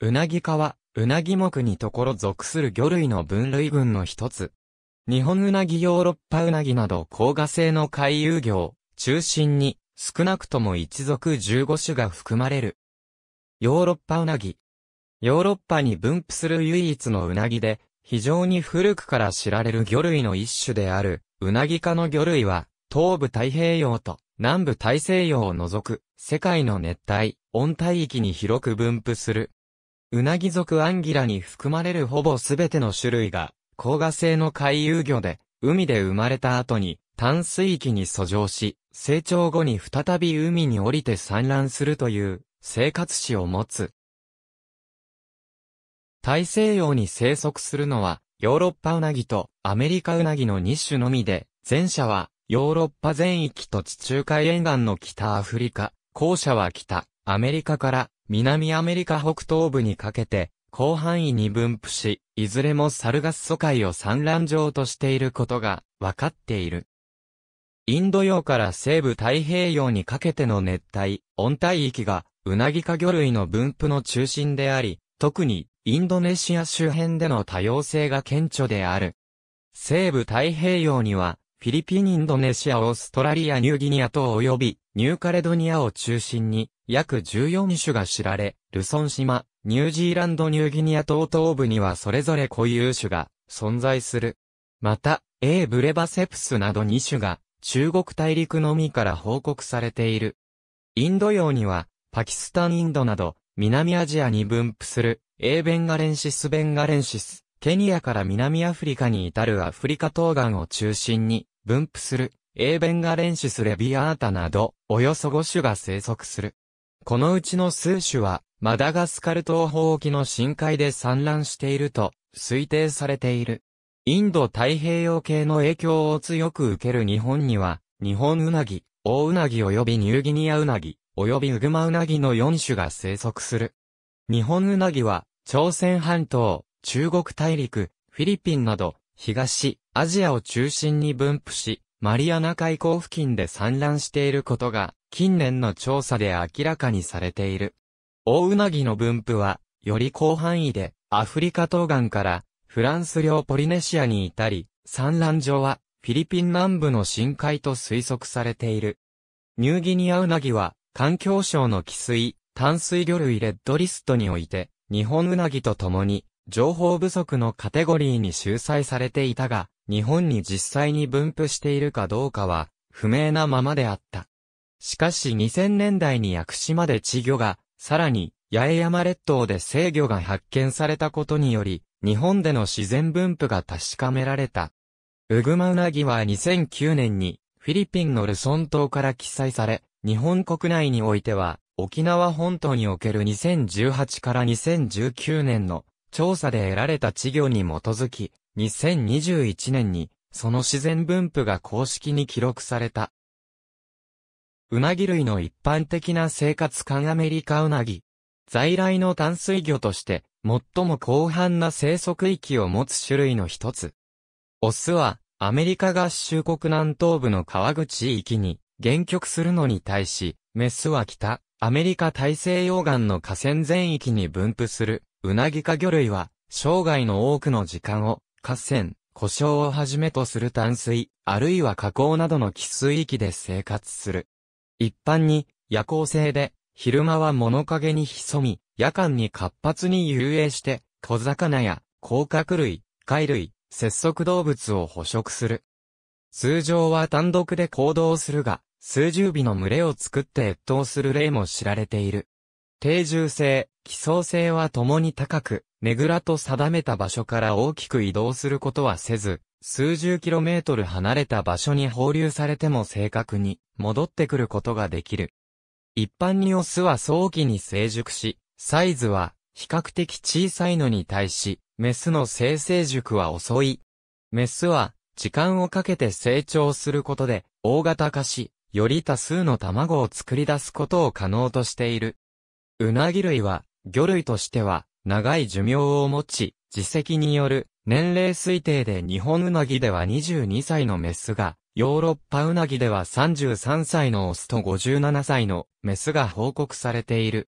うなぎ科は、うなぎ目にところ属する魚類の分類群の一つ。日本うなぎヨーロッパうなぎなど高画性の海遊魚を中心に少なくとも一族15種が含まれる。ヨーロッパうなぎ。ヨーロッパに分布する唯一のうなぎで、非常に古くから知られる魚類の一種である、うなぎ科の魚類は、東部太平洋と南部大西洋を除く、世界の熱帯、温帯域に広く分布する。うなぎ属アンギラに含まれるほぼすべての種類が、甲賀性の海遊魚で、海で生まれた後に、淡水域に遡上し、成長後に再び海に降りて産卵するという、生活史を持つ。大西洋に生息するのは、ヨーロッパウナギとアメリカウナギの2種のみで、前者はヨーロッパ全域と地中海沿岸の北アフリカ、後者は北アメリカから南アメリカ北東部にかけて、広範囲に分布し、いずれもサルガッソ海を産卵場としていることが分かっている。インド洋から西部太平洋にかけての熱帯、温帯域が、ウナギ科魚類の分布の中心であり、特に、インドネシア周辺での多様性が顕著である。西部太平洋には、フィリピン、インドネシア、オーストラリア、ニューギニア等及び、ニューカレドニアを中心に、約14種が知られ、ルソン島、ニュージーランドニューギニア島東部にはそれぞれ固有種が存在する。また、A ブレバセプスなど2種が中国大陸のみから報告されている。インド洋には、パキスタンインドなど、南アジアに分布する、エベンガレンシスベンガレンシス、ケニアから南アフリカに至るアフリカ東岸を中心に、分布する、エベンガレンシスレビアータなど、およそ5種が生息する。このうちの数種は、マダガスカル東方沖の深海で産卵していると推定されている。インド太平洋系の影響を強く受ける日本には、日本ウナギ、オオウナギ及びニューギニアウナギ、及びウグマウナギの4種が生息する。日本ウナギは、朝鮮半島、中国大陸、フィリピンなど、東、アジアを中心に分布し、マリアナ海溝付近で産卵していることが近年の調査で明らかにされている。大ウナギの分布は、より広範囲で、アフリカ東岸から、フランス領ポリネシアに至り、産卵場は、フィリピン南部の深海と推測されている。ニューギニアウナギは、環境省の寄水、淡水魚類レッドリストにおいて、日本ウナギと共に、情報不足のカテゴリーに収載されていたが、日本に実際に分布しているかどうかは、不明なままであった。しかし2000年代に屋久島で稚魚が、さらに、八重山列島で制魚が発見されたことにより、日本での自然分布が確かめられた。ウグマウナギは2009年に、フィリピンのルソン島から記載され、日本国内においては、沖縄本島における2018から2019年の調査で得られた稚魚に基づき、2021年に、その自然分布が公式に記録された。うなぎ類の一般的な生活感アメリカウナギ。在来の淡水魚として、最も広範な生息域を持つ種類の一つ。オスは、アメリカ合衆国南東部の川口域に、限局するのに対し、メスは北、アメリカ大西洋岸の河川全域に分布する、ウナギ科魚類は、生涯の多くの時間を、河川、故障をはじめとする淡水、あるいは河口などの寄水域で生活する。一般に夜行性で、昼間は物陰に潜み、夜間に活発に遊泳して、小魚や甲殻類、貝類、節足動物を捕食する。通常は単独で行動するが、数十尾の群れを作って越冬する例も知られている。定住性、寄草性は共に高く、ねぐらと定めた場所から大きく移動することはせず、数十キロメートル離れた場所に放流されても正確に戻ってくることができる。一般にオスは早期に成熟し、サイズは比較的小さいのに対し、メスの性成熟は遅い。メスは時間をかけて成長することで大型化し、より多数の卵を作り出すことを可能としている。うなぎ類は魚類としては長い寿命を持ち、自責による年齢推定で日本ウナギでは22歳のメスが、ヨーロッパウナギでは33歳のオスと57歳のメスが報告されている。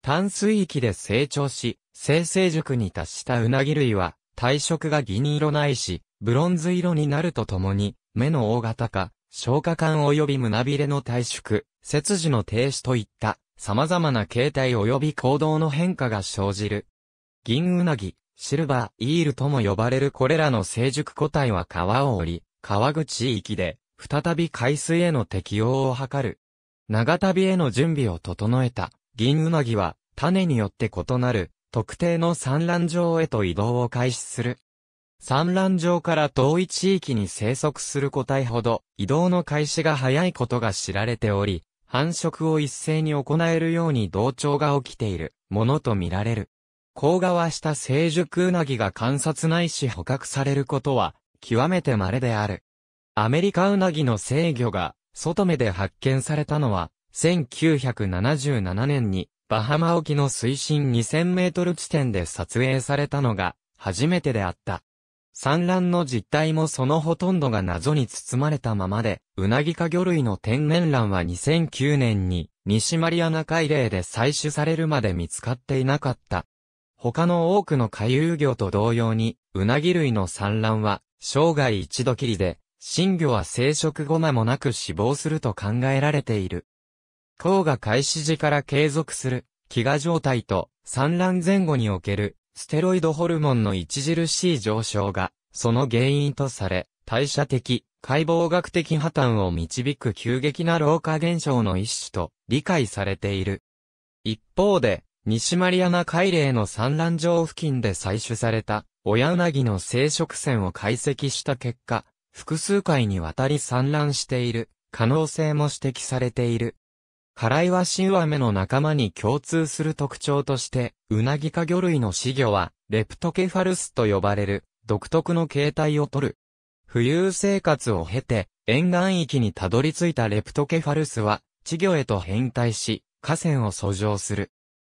淡水域で成長し、生成熟に達したウナギ類は、体色が銀色ないし、ブロンズ色になるとともに、目の大型化、消化管及び胸びれの退縮、切除の停止といった、様々な形態及び行動の変化が生じる。銀ウナギ、シルバー、イールとも呼ばれるこれらの成熟個体は川を降り、川口域で、再び海水への適応を図る。長旅への準備を整えた、銀うなぎは、種によって異なる、特定の産卵場へと移動を開始する。産卵場から遠い地域に生息する個体ほど、移動の開始が早いことが知られており、繁殖を一斉に行えるように同調が起きているものとみられる。甲はした成熟うなぎが観察ないし捕獲されることは、極めて稀である。アメリカウナギの制御が、外目で発見されたのは、1977年に、バハマ沖の水深2000メートル地点で撮影されたのが、初めてであった。産卵の実態もそのほとんどが謎に包まれたままで、うなぎ科魚類の天然卵は2009年に、西マリアナ海嶺で採取されるまで見つかっていなかった。他の多くの下遊魚と同様に、うなぎ類の産卵は、生涯一度きりで、新魚は生殖後間もなく死亡すると考えられている。甲が開始時から継続する、飢餓状態と、産卵前後における、ステロイドホルモンの著しい上昇が、その原因とされ、代謝的、解剖学的破綻を導く急激な老化現象の一種と理解されている。一方で、西マリアナ海嶺の産卵場付近で採取された、親うなぎの生殖腺を解析した結果、複数回にわたり産卵している、可能性も指摘されている。イいは新アメの仲間に共通する特徴として、うなぎ科魚類の死魚は、レプトケファルスと呼ばれる、独特の形態をとる。浮遊生活を経て、沿岸域にたどり着いたレプトケファルスは、稚魚へと変態し、河川を遡上する。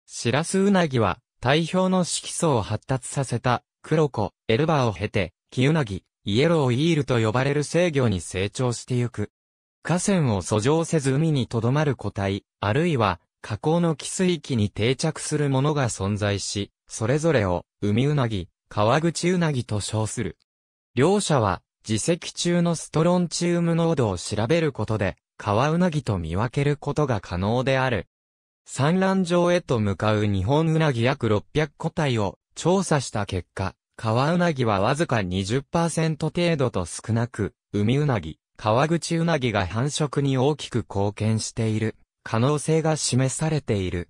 シラスウナギは、体表の色素を発達させた、黒子、エルバーを経て、キウナギ、イエローイールと呼ばれる制魚に成長してゆく。河川を遡上せず海に留まる個体、あるいは、河口の汽水域に定着するものが存在し、それぞれを、海ウナギ、川口ウナギと称する。両者は、自石中のストロンチウム濃度を調べることで、川ウナギと見分けることが可能である。産卵場へと向かう日本ウナギ約600個体を調査した結果、川ウナギはわずか20%程度と少なく、海ウナギ、川口ウナギが繁殖に大きく貢献している可能性が示されている。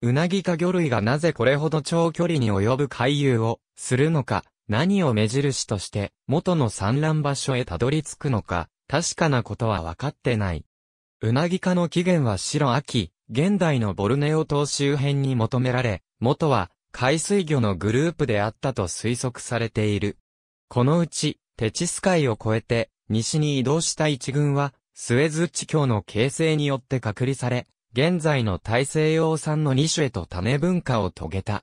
ウナギ科魚類がなぜこれほど長距離に及ぶ回遊をするのか、何を目印として元の産卵場所へたどり着くのか、確かなことは分かってない。ウナギ科の起源は白秋、現代のボルネオ島周辺に求められ、元は海水魚のグループであったと推測されている。このうち、テチス海を越えて、西に移動した一群は、スエズ地峡の形成によって隔離され、現在の大西洋産の2種へと種文化を遂げた。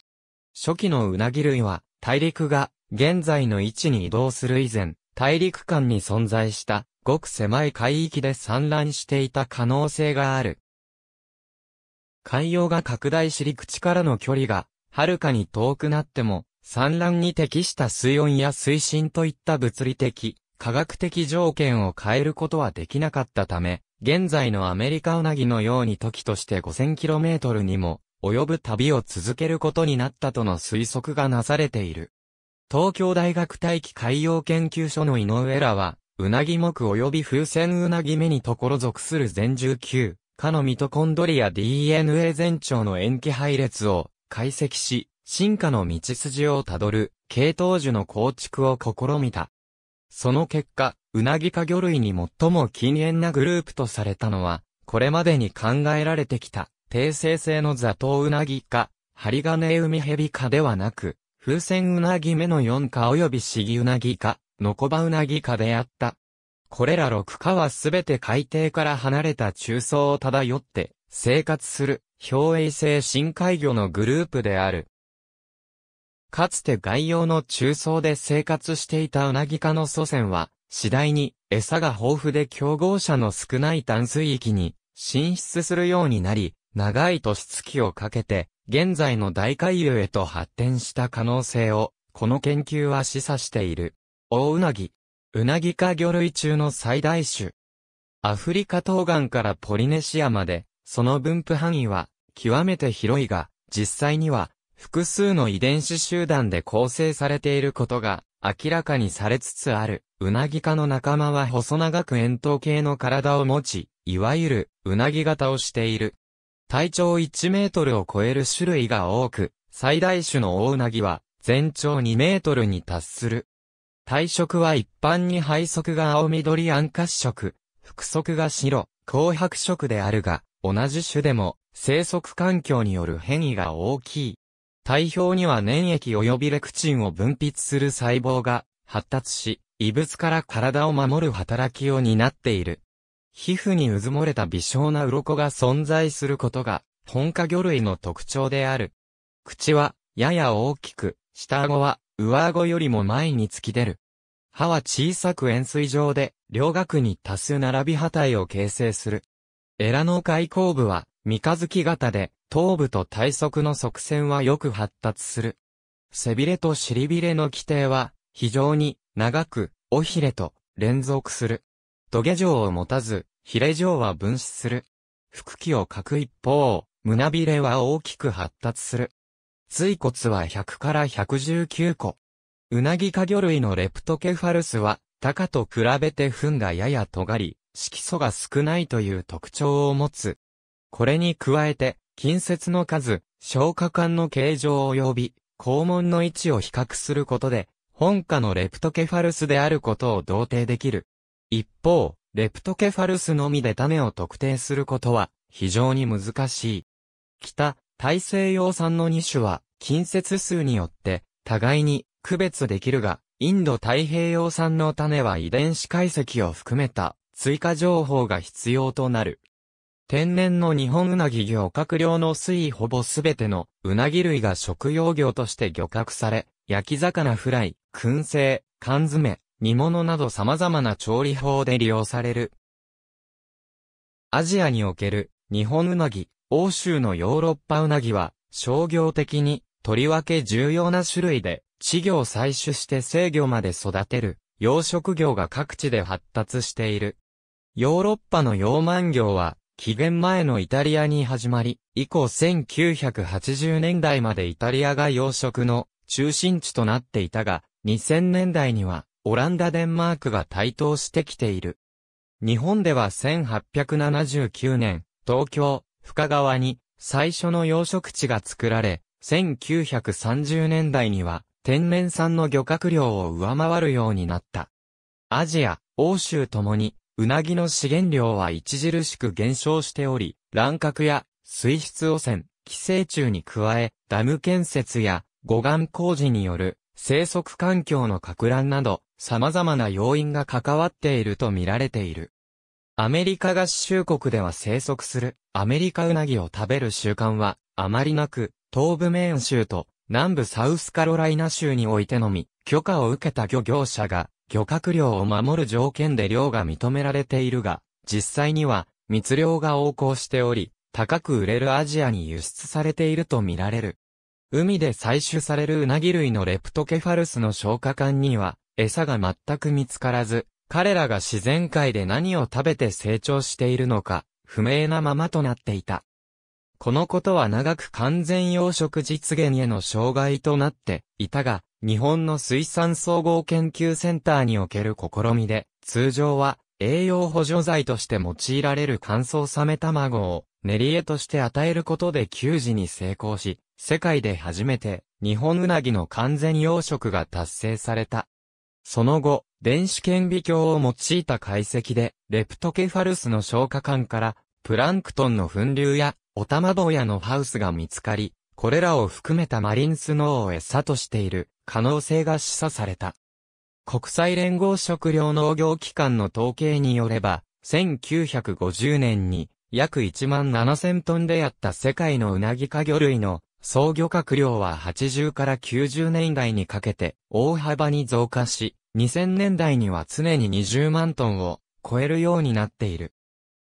初期のうなぎ類は、大陸が現在の位置に移動する以前、大陸間に存在した、ごく狭い海域で産卵していた可能性がある。海洋が拡大し陸地からの距離が、はるかに遠くなっても、産卵に適した水温や水深といった物理的、科学的条件を変えることはできなかったため、現在のアメリカウナギのように時として 5000km にも及ぶ旅を続けることになったとの推測がなされている。東京大学大気海洋研究所の井上らは、うなぎ目及び風船うなぎ目にところ属する全19かのミトコンドリア DNA 全長の塩基配列を解析し、進化の道筋をたどる、系統樹の構築を試みた。その結果、ウナギ科魚類に最も禁煙なグループとされたのは、これまでに考えられてきた、低生性のザトウウナギ科、針金海蛇科ではなく、風船ウナギ目の4科及びシギウナギ科、ノコバウナギ科であった。これら6科はすべて海底から離れた中層を漂って生活する漂栄性深海魚のグループである。かつて外洋の中層で生活していたウナギ科の祖先は、次第に餌が豊富で競合者の少ない淡水域に進出するようになり、長い年月をかけて、現在の大海流へと発展した可能性を、この研究は示唆している。大うなぎ、ウナギ科魚類中の最大種。アフリカ東岸からポリネシアまで、その分布範囲は極めて広いが、実際には複数の遺伝子集団で構成されていることが明らかにされつつある。ウナギ科の仲間は細長く円筒形の体を持ち、いわゆるウナギ型をしている。体長1メートルを超える種類が多く、最大種の大うナギは全長2メートルに達する。体色は一般に配色が青緑暗褐色、複色が白、紅白色であるが、同じ種でも、生息環境による変異が大きい。体表には粘液及びレクチンを分泌する細胞が発達し、異物から体を守る働きを担っている。皮膚にうずもれた微小な鱗が存在することが、本科魚類の特徴である。口は、やや大きく、下顎は、上顎よりも前に突き出る。歯は小さく円錐状で、両角に多数並び歯体を形成する。エラの開口部は、三日月型で、頭部と体側の側線はよく発達する。背びれと尻びれの規定は、非常に、長く、尾ひれと、連続する。土下状を持たず、ひれ状は分子する。腹気を書く一方、胸びれは大きく発達する。椎骨は100から119個。うなぎ科魚類のレプトケファルスは、鷹と比べて糞がやや尖り、色素が少ないという特徴を持つ。これに加えて、近接の数、消化管の形状及び、肛門の位置を比較することで、本科のレプトケファルスであることを同定できる。一方、レプトケファルスのみで種を特定することは、非常に難しい。北、大西洋産の2種は近接数によって互いに区別できるが、インド太平洋産の種は遺伝子解析を含めた追加情報が必要となる。天然の日本うなぎ漁獲量の推移ほぼすべてのうなぎ類が食用魚として漁獲され、焼き魚フライ、燻製、缶詰、煮物など様々な調理法で利用される。アジアにおける日本うなぎ欧州のヨーロッパウナギは、商業的に、とりわけ重要な種類で、稚魚を採取して生魚まで育てる、養殖業が各地で発達している。ヨーロッパの養鰻業は、紀元前のイタリアに始まり、以降1980年代までイタリアが養殖の中心地となっていたが、2000年代には、オランダ・デンマークが台頭してきている。日本では1879年、東京、深川に最初の養殖地が作られ、1930年代には天然産の漁獲量を上回るようになった。アジア、欧州ともに、うなぎの資源量は著しく減少しており、乱獲や水質汚染、寄生虫に加え、ダム建設や護岸工事による生息環境の拡乱など、様々な要因が関わっていると見られている。アメリカ合衆国では生息するアメリカウナギを食べる習慣はあまりなく、東部メーン州と南部サウスカロライナ州においてのみ、許可を受けた漁業者が漁獲量を守る条件で漁が認められているが、実際には密漁が横行しており、高く売れるアジアに輸出されているとみられる。海で採取されるウナギ類のレプトケファルスの消化管には、餌が全く見つからず、彼らが自然界で何を食べて成長しているのか、不明なままとなっていた。このことは長く完全養殖実現への障害となっていたが、日本の水産総合研究センターにおける試みで、通常は栄養補助剤として用いられる乾燥サメ卵を練り絵として与えることで給仕に成功し、世界で初めて日本うなぎの完全養殖が達成された。その後、電子顕微鏡を用いた解析で、レプトケファルスの消化管から、プランクトンの粉流や、オタマボヤのハウスが見つかり、これらを含めたマリンスノーを餌としている可能性が示唆された。国際連合食糧農業機関の統計によれば、1950年に約1万7000トンであった世界のうなぎか魚類の総漁獲量は80から90年代にかけて大幅に増加し、2000年代には常に20万トンを超えるようになっている。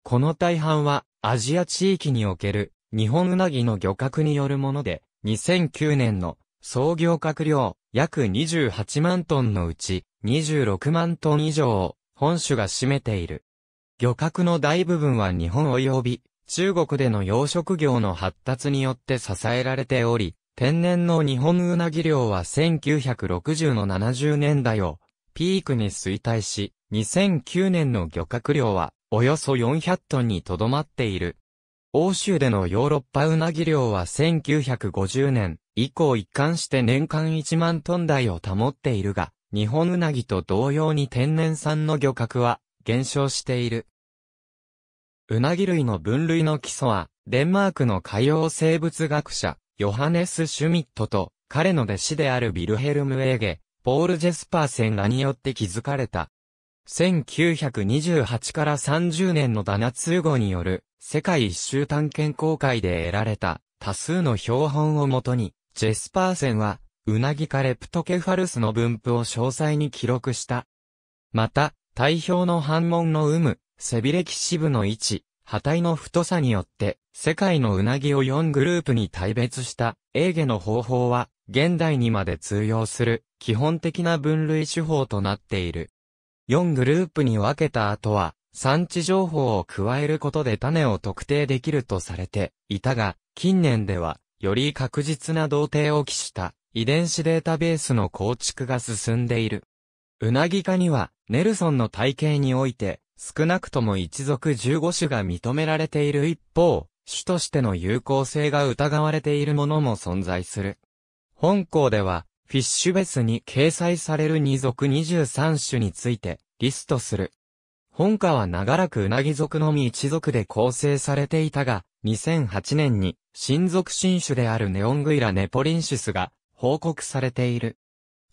この大半はアジア地域における日本うなぎの漁獲によるもので、2009年の総業獲量約28万トンのうち26万トン以上を本種が占めている。漁獲の大部分は日本及び中国での養殖業の発達によって支えられており、天然の日本うなぎ量は1960の70年代をピークに衰退し、2009年の漁獲量はおよそ400トンにとどまっている。欧州でのヨーロッパウナギ量は1950年以降一貫して年間1万トン台を保っているが、日本ウナギと同様に天然産の漁獲は減少している。ウナギ類の分類の基礎は、デンマークの海洋生物学者、ヨハネス・シュミットと、彼の弟子であるビルヘルム・エーゲ、ポール・ジェスパーセンがによって築かれた。1928から30年のダナ通語による世界一周探検公開で得られた多数の標本をもとに、ジェスパーセンは、ウナギカレプトケファルスの分布を詳細に記録した。また、体表の反問の有無、背びれき支部の位置、破体の太さによって、世界のウナギを4グループに大別した、エーゲの方法は、現代にまで通用する基本的な分類手法となっている。4グループに分けた後は、産地情報を加えることで種を特定できるとされていたが、近年では、より確実な同定を期した遺伝子データベースの構築が進んでいる。うなぎ科には、ネルソンの体系において、少なくとも一族15種が認められている一方、種としての有効性が疑われているものも存在する。本校では、フィッシュベスに掲載される族二23種について、リストする。本科は長らくうなぎ族のみ一族で構成されていたが、2008年に、新属新種であるネオングイラネポリンシスが報告されている。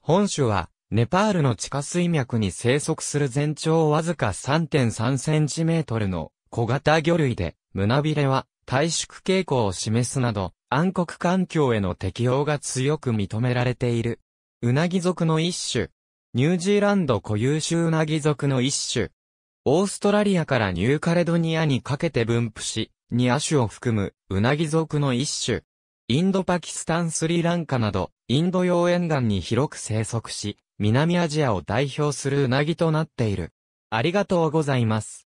本種は、ネパールの地下水脈に生息する全長わずか3.3センチメートルの小型魚類で、胸びれは、退縮傾向を示すなど、暗黒環境への適応が強く認められている。うなぎ族の一種。ニュージーランド固有種うなぎ族の一種。オーストラリアからニューカレドニアにかけて分布し、ニア種を含むうなぎ族の一種。インドパキスタンスリランカなど、インド洋沿岸に広く生息し、南アジアを代表するうなぎとなっている。ありがとうございます。